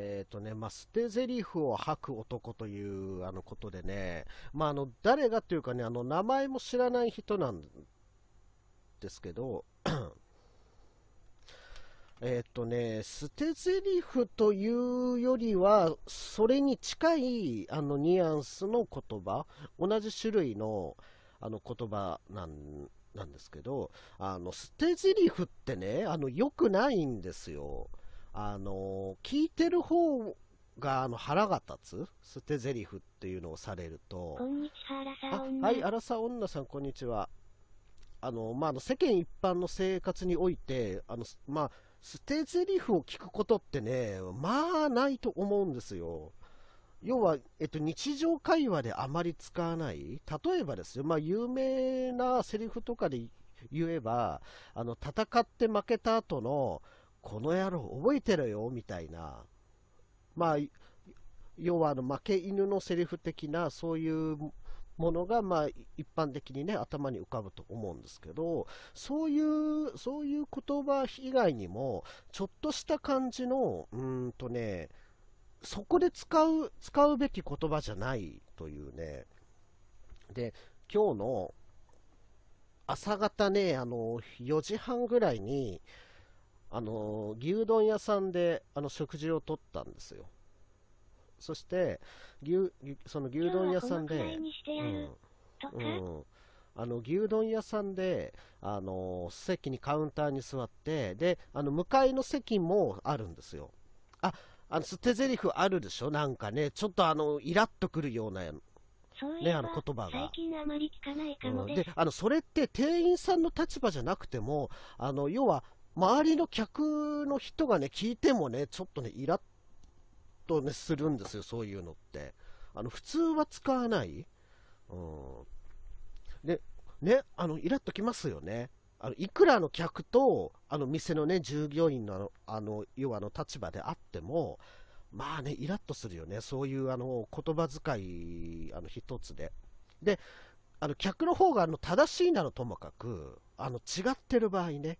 えっ、ー、とね、まあ、捨て台詞を吐く男というあのことでね、まあ、あの、誰がというかね、あの、名前も知らない人なんですけど、えっ、とね、捨て台詞というよりは、それに近いあのニュアンスの言葉、同じ種類のあの言葉なんなんですけど、あの捨て台詞ってね、あの良くないんですよ。あの、聞いてる方があの腹が立つ捨て台詞っていうのをされると、こんにちは、荒沢女。はい、荒沢女さん、こんにちは。あの、まあ、の世間一般の生活において、あの、まあ、捨て台詞を聞くことってね、まあ、ないと思うんですよ。要は、えっと、日常会話であまり使わない、例えばですよ、まあ、有名なセリフとかで言えば、あの戦って負けた後の、この野郎覚えてろよ、みたいな。まあ、要はあの負け犬のセリフ的な、そういうものが、まあ、一般的にね、頭に浮かぶと思うんですけど、そういう、そういう言葉以外にも、ちょっとした感じの、うんとね、そこで使う、使うべき言葉じゃないというね。で、今日の朝方ね、あの、4時半ぐらいに、あの牛丼屋さんであの食事をとったんですよそして牛その牛丼屋さんで、うんあの牛丼屋さんであの席にカウンターに座ってであの向かいの席もあるんですよああの捨て台詞あるでしょなんかねちょっとあのイラッとくるようなね、あの言葉が。であのそれって店員さんの立場じゃなくてもあの要は周りの客の人がね、聞いてもね、ちょっとね、イラッとね、するんですよ、そういうのって。あの、普通は使わない。うん。で、ね、あの、イラッときますよね。あの、いくらの客と、あの、店のね、従業員のあの、あの要はあの、立場であっても、まあね、イラッとするよね。そういう、あの、言葉遣い、あの、一つで。で、あの、客の方が、あの、正しいならともかく、あの、違ってる場合ね。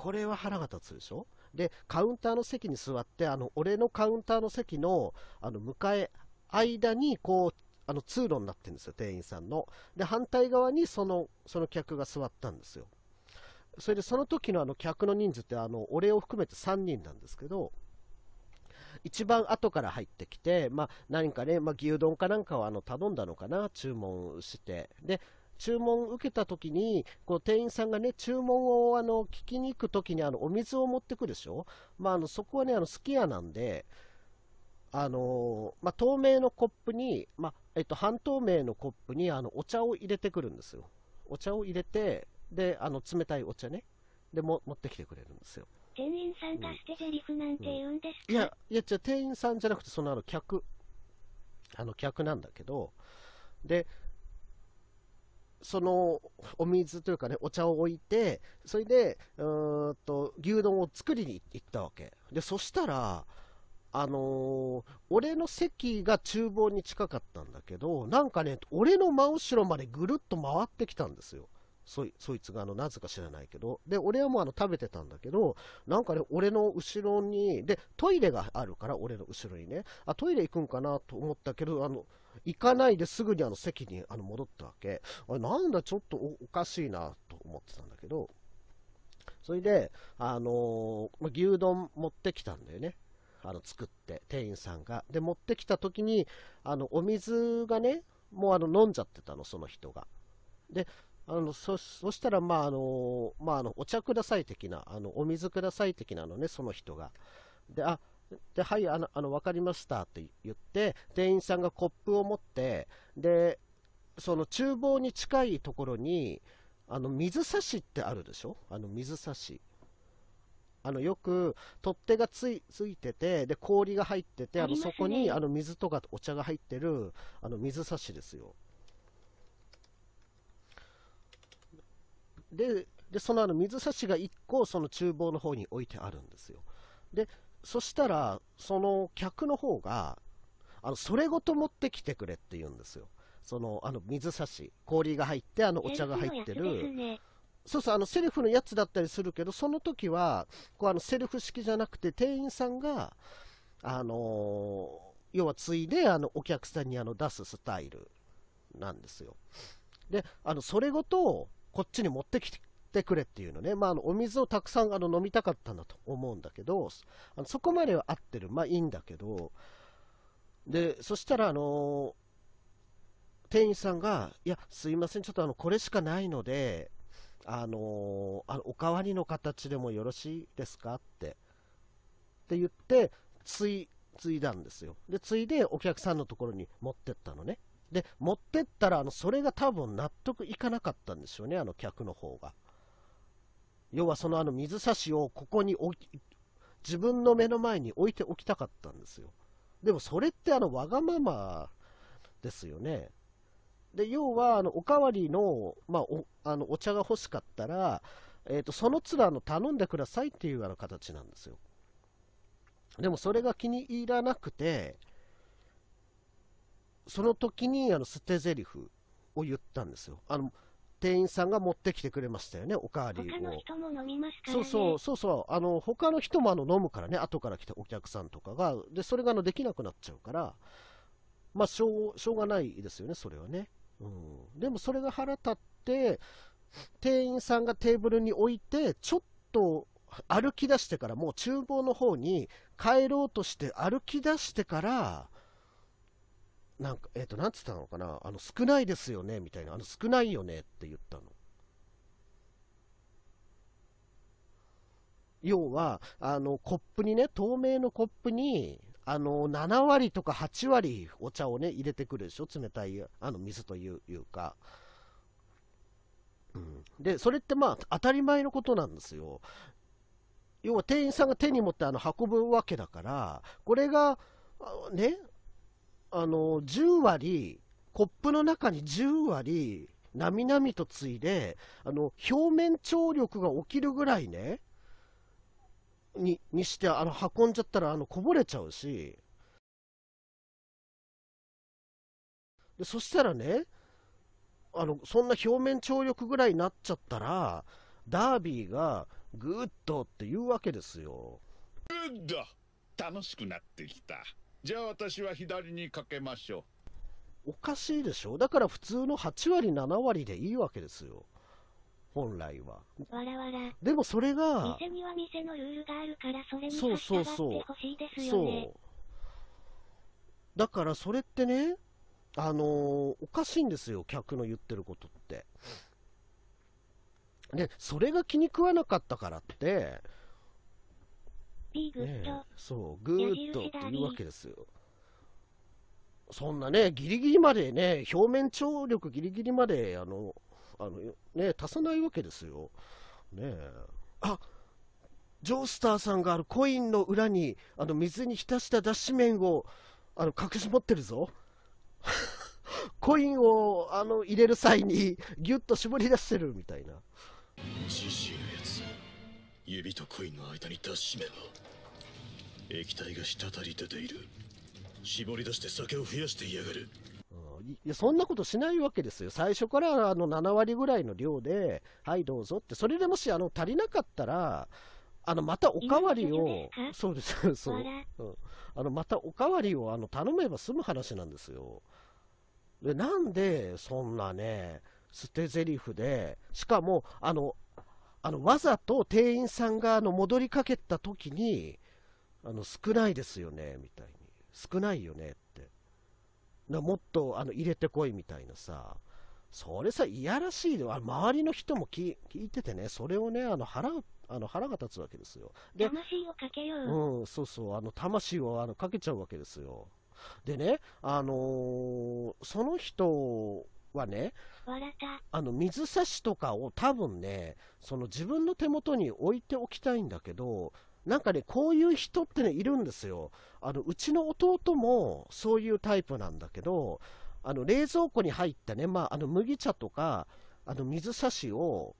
これは腹が立つでしょで、カウンターの席に座って、あの、俺のカウンターの席の、あの、迎え、間に、こう、あの、通路になってるんですよ、店員さんの。で、反対側に、その、その客が座ったんですよ。それで、その時のあの、客の人数って、あの、俺を含めて3人なんですけど、一番後から入ってきて、まあ、何かね、まあ、牛丼かなんかをあの頼んだのかな、注文して、で、注文受けた時に、こう店員さんがね、注文をあの聞きに行く時にあのお水を持ってくるでしょ。まあ、あのそこはね、あのすき家なんで、あのまあ、透明のコップに、まあ、えっと、半透明のコップにあのお茶を入れてくるんですよ。お茶を入れて、であの冷たいお茶ね、でも持ってきてくれるんですよ。店員さんがしてセリフなんて言うんですか、うん、いや、いや、じゃ店員さんじゃなくて、そのあの客、あの客なんだけど、で、そのお水というかね、お茶を置いて、それで、うーんと、牛丼を作りに行ったわけ。で、そしたら、あのー、俺の席が厨房に近かったんだけど、なんかね、俺の真後ろまでぐるっと回ってきたんですよ。そいそいつがあのなぜか知らないけど、で、俺はもうあの食べてたんだけど、なんかね、俺の後ろに、で、トイレがあるから、俺の後ろにね、あ、トイレ行くんかなと思ったけど、あの、行かないですぐにあの席にあの戻ったわけ。あれなんだちょっとおかしいなと思ってたんだけど、それで、あのー、牛丼持ってきたんだよね。あの、作って、店員さんが。で、持ってきた時に、あの、お水がね、もうあの、飲んじゃってたの、その人が。で、あの、そ、そしたら、まあ、あのまあ、あの、お茶ください的な、あの、お水ください的なのね、その人が。で、あ、で、はい、あの、あの、わかりましたって言って、店員さんがコップを持って、で、その厨房に近いところに、あの、水差しってあるでしょあの、水差し。あの、よく、取っ手がつい、ついてて、で、氷が入ってて、あの、そこに、あの、水とかお茶が入ってる、あの、水差しですよ。で、でそのあの水差しが1個、その厨房の方に置いてあるんですよ。で、そしたら、その客の方が、あの、それごと持ってきてくれって言うんですよ。その、あの、水差し、氷が入って、あの、お茶が入ってる。そうそう、あの、セルフのやつだったりするけど、その時は、こう、あの、セルフ式じゃなくて、店員さんが、あのー、要は、ついで、あの、お客さんに、あの、出すスタイルなんですよ。で、あの、それごと、こっちに持ってきてってくれっていうのね、まあ、あのお水をたくさんあの飲みたかったんだと思うんだけど、あのそこまでは合ってる、まあいいんだけど、でそしたら、あの店員さんが、いや、すいません、ちょっとあのこれしかないので、あのあのおかわりの形でもよろしいですかって。って言って、つい、ついだんですよ。で、ついでお客さんのところに持ってったのね。で、持ってったら、あの、それが多分納得いかなかったんでしょうね、あの客の方が。要はそのあの水差しをここに置き、自分の目の前に置いておきたかったんですよ。でもそれってあのわがままですよね。で、要はあのおかわりの,、まあ、おあのお茶が欲しかったら、えー、とその都度の頼んでくださいっていうあの形なんですよ。でもそれが気に入らなくて、その時にあの捨て台詞を言ったんですよ。あの店員さんが持ってきてくれましたよね、おかわりを。他の人も飲みますから、ね、そうそう、そうそう、あの他の人もあの飲むからね、後から来たお客さんとかが、でそれがあのできなくなっちゃうから、まあしょう、しょうがないですよね、それはね。うん、でもそれが腹立って、店員さんがテーブルに置いて、ちょっと歩き出してから、もう厨房の方に帰ろうとして歩き出してから、なんか、えっ、ー、と、なんつったのかな、あの、少ないですよね、みたいな、あの、少ないよねって言ったの。要は、あの、コップにね、透明のコップに、あの、7割とか8割お茶をね、入れてくるでしょ、冷たい、あの、水といういうか。うん、で、それってまあ、当たり前のことなんですよ。要は店員さんが手に持ってあの運ぶわけだから、これが、ね、あの10割、コップの中に10割、なみなみとついで、あの表面張力が起きるぐらいね、ににしてあの運んじゃったらあのこぼれちゃうしで、そしたらね、あのそんな表面張力ぐらいになっちゃったら、ダービーがグッドって言うわけですよ。グッド楽しくなってきた。じゃあ私は左にかけましょう。おかしいでしょだから普通の8割、7割でいいわけですよ。本来は。わらわら。でもそれが、店には店のルールがあるからそれにそうそうそう。そう。だからそれってね、あのー、おかしいんですよ、客の言ってることって。で、それが気に食わなかったからって、ね、そう、グーっというわけですよ。そんなね、ギリギリまでね、表面張力ギリギリまで、あの、あのね、足さないわけですよ。ねあジョースターさんがあるコインの裏にあの水に浸した脱脂麺をあの隠し持ってるぞ。コインをあの入れる際にギュッと絞り出してるみたいな。ジ信のやつ、指とコインの間に脱脂麺を。液体が滴り出ている絞り出して酒を増やしてやがるいやそんなことしないわけですよ、最初からあの7割ぐらいの量で、はい、どうぞって、それでもしあの足りなかったら、あのまたおかわりを、そうです、そう、あのまたおかわりをあの頼めば済む話なんですよ。でなんで、そんなね、捨て台詞で、しかもあの、あのわざと店員さんがあの戻りかけた時に、あの少ないですよねみたいに少ないよねってなもっとあの入れてこいみたいなさそれさいやらしいで周りの人も聞いててねそれをねあの腹あの腹が立つわけですよで魂をかけよう、うん、そうそうあの魂をあのかけちゃうわけですよでねあのー、その人はねあの水差しとかを多分ねその自分の手元に置いておきたいんだけどなんかね、こういう人ってね、いるんですよ。あの、うちの弟もそういうタイプなんだけど、あの、冷蔵庫に入ったね、まあ、あの、麦茶とか、あの、水差しを、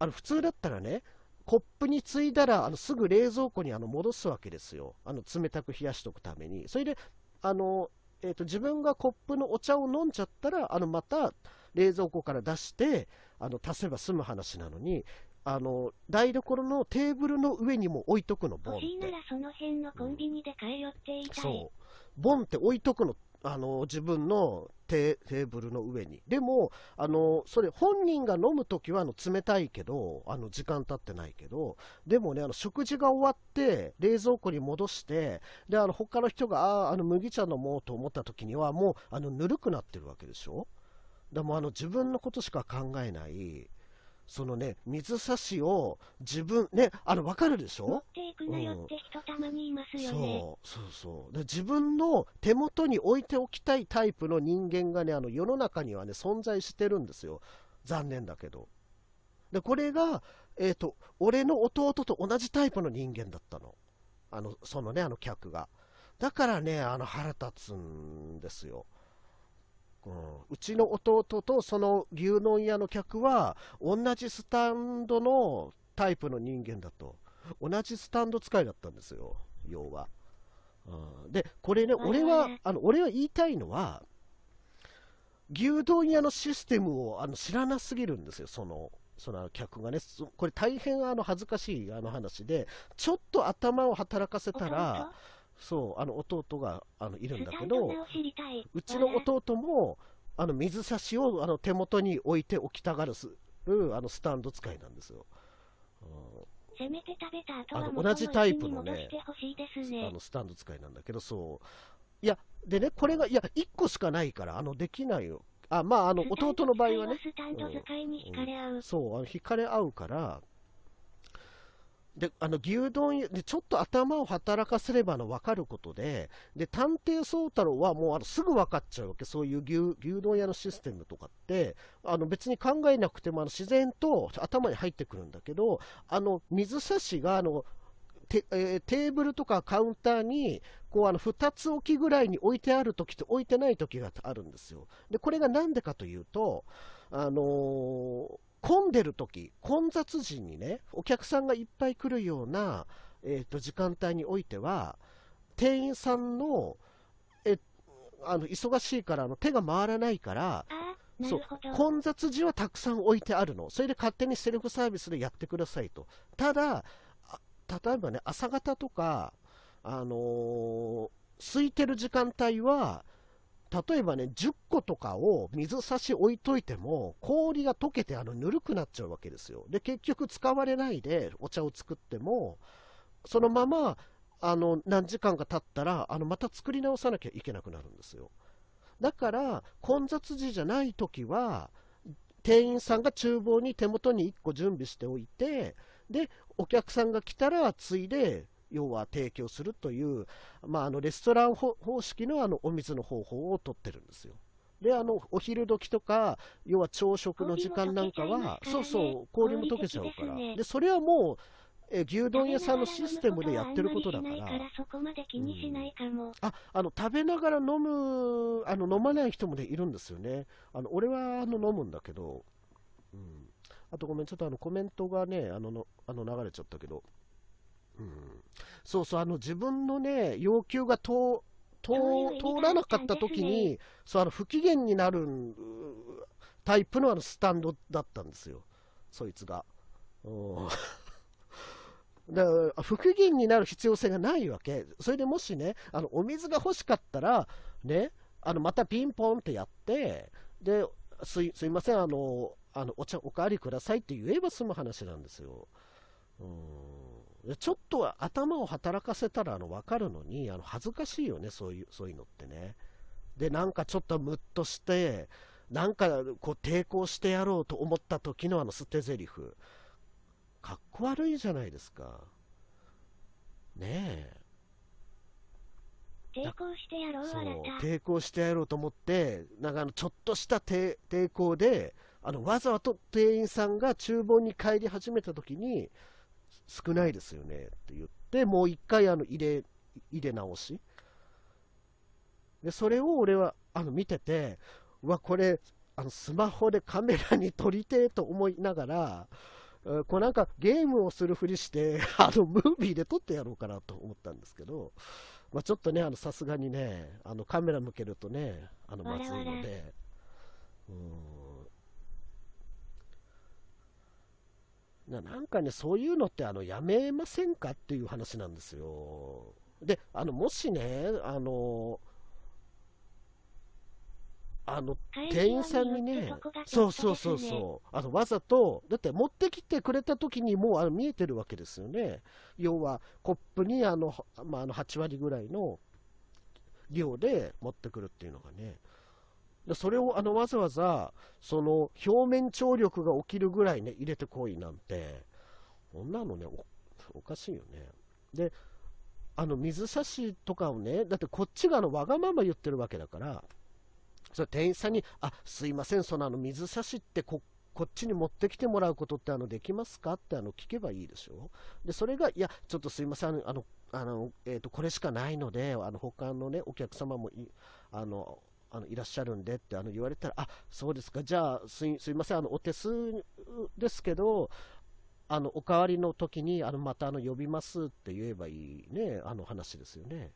あの、普通だったらね、コップに継いだら、あの、すぐ冷蔵庫にあの戻すわけですよ。あの、冷たく冷やしておくために。それで、あの、えっ、ー、と、自分がコップのお茶を飲んじゃったら、あの、また、冷蔵庫から出して、あの足せば済む話なのに、あの台所のテーブルの上にも置いとくの、ボンって。ならその辺のコンビニで通っていたそう。ボンって置いとくの、あの自分のテーブルの上に。でも、あのそれ本人が飲むときはあの冷たいけど、あの時間経ってないけど、でもね、あの食事が終わって、冷蔵庫に戻して、であの他の人がああの麦茶飲もうと思ったときには、もうあのぬるくなってるわけでしょ。でもあの自分のことしか考えないそのね、水差しを自分、ね、あの、わかるでしょ持っていくなよって人たまにいますよね。うん、そう、そうそう。自分の手元に置いておきたいタイプの人間がね、あの、世の中にはね、存在してるんですよ。残念だけど。で、これが、えっ、ー、と、俺の弟と同じタイプの人間だったの。あの、そのね、あの客が。だからね、あの、腹立つんですよ。うん、うちの弟とその牛丼屋の客は同じスタンドのタイプの人間だと同じスタンド使いだったんですよ要は、うん、でこれね俺はあの俺は言いたいのは牛丼屋のシステムをあの知らなすぎるんですよそのその客がねこれ大変あの恥ずかしいあの話でちょっと頭を働かせたらそう、あの弟があのいるんだけど、うちの弟もあの水差しをあの手元に置いておきたがるあのスタンド使いなんですよ。せめて食べた後は同じタイプのね、あのスタンド使いなんだけど、そう。いや、でね、これが、いや、1個しかないから、あの、できないよ。あ、まあ、あの、弟の場合はね、そう、あの惹かれ合うから、であの牛丼でちょっと頭を働かせればの分かることでで探偵宗太郎はもうあのすぐ分かっちゃうわけそういう牛牛丼屋のシステムとかってあの別に考えなくてもあの自然と頭に入ってくるんだけどあの水差しがあのて、えー、テーブルとかカウンターにこうあの2つ置きぐらいに置いてある時と置いてない時があるんですよ。でこれが何でかというとあのー混んでる時混雑時にねお客さんがいっぱい来るような、えーと、時間帯においては店員さんのえあの忙しいからあの手が回らないからそう混雑時はたくさん置いてあるのそれで勝手にセルフサービスでやってくださいとただ例えばね朝方とかあのー、空いてる時間帯は例えばね、10個とかを水差し置いといても、氷が溶けてあのぬるくなっちゃうわけですよ。で、結局使われないでお茶を作っても、そのまま、あの、何時間か経ったら、あの、また作り直さなきゃいけなくなるんですよ。だから、混雑時じゃない時は、店員さんが厨房に手元に1個準備しておいて、で、お客さんが来たら、ついで、要は提供するという、まあ、あのレストラン方式のあのお水の方法をとってるんですよ。であのお昼時とか要は朝食の時間なんかはそうそう氷も溶けちゃうからでそれはもうえ牛丼屋さんのシステムでやってることだから、ああの食べながら飲むあの飲まない人も、ね、いるんですよね。あの俺はあの飲むんだけど、うん、あとごめん、ちょっとあのコメントがねあののあの流れちゃったけど。うん、そうそう、あの自分のね、要求が通通らなかった時に、そうあの不機嫌になるタイプのあのスタンドだったんですよ、そいつが。だから不機嫌になる必要性がないわけ、それでもしね、あのお水が欲しかったら、ね、あのまたピンポンってやって、ですいませんあのあのお茶、おかわりくださいって言えば済む話なんですよ。うんちょっとは頭を働かせたらあの分かるのにあの恥ずかしいよねそういうそういうのってねでなんかちょっとムッとしてなんかこう抵抗してやろうと思った時のあの捨て台詞かっこ悪いじゃないですかねえ抵抗してやろう抵抗してやろうと思ってなんかあのちょっとした抵抗であのわざと店員さんが厨房に帰り始めた時に少ないですよねって言って、もう一回あの入れ、入れ直し。で、それを俺はあの見てて、うわ、これ、あのスマホでカメラに撮りてえと思いながら、こうなんかゲームをするふりして、あのムービーで撮ってやろうかなと思ったんですけど、まあ、ちょっとね、さすがにね、あのカメラ向けるとね、あのまずいので。うんななんかね、そういうのってあのやめませんかっていう話なんですよ。で、あのもしね、あの、あの店員さんにね、そうそうそうそう、あのわざと、だって持ってきてくれた時にもうあの見えてるわけですよね。要は、コップにあの、まあ、あの8割ぐらいの量で持ってくるっていうのがね。それをあのわざわざその表面張力が起きるぐらいね入れてこいなんてこんなのねおかしいよねであの水差しとかをねだってこっちがあのわがまま言ってるわけだからそれ店員さんに「あすいませんそのあの水差しってここっちに持ってきてもらうことってあのできますか?」ってあの聞けばいいでしょでそれが「いやちょっとすいませんあのあの、えーと、これしかないのであの他のねお客様もあのあのいらっしゃるんでってあの言われたら、あそうですか、じゃあすいません、あのお手数ですけど、あのおかわりの時にあにまたあの呼びますって言えばいいね、あの話ですよね。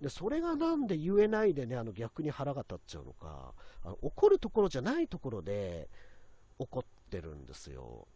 でそれがなんで言えないでね、あの逆に腹が立っちゃうのか、あの怒るところじゃないところで怒ってるんですよ。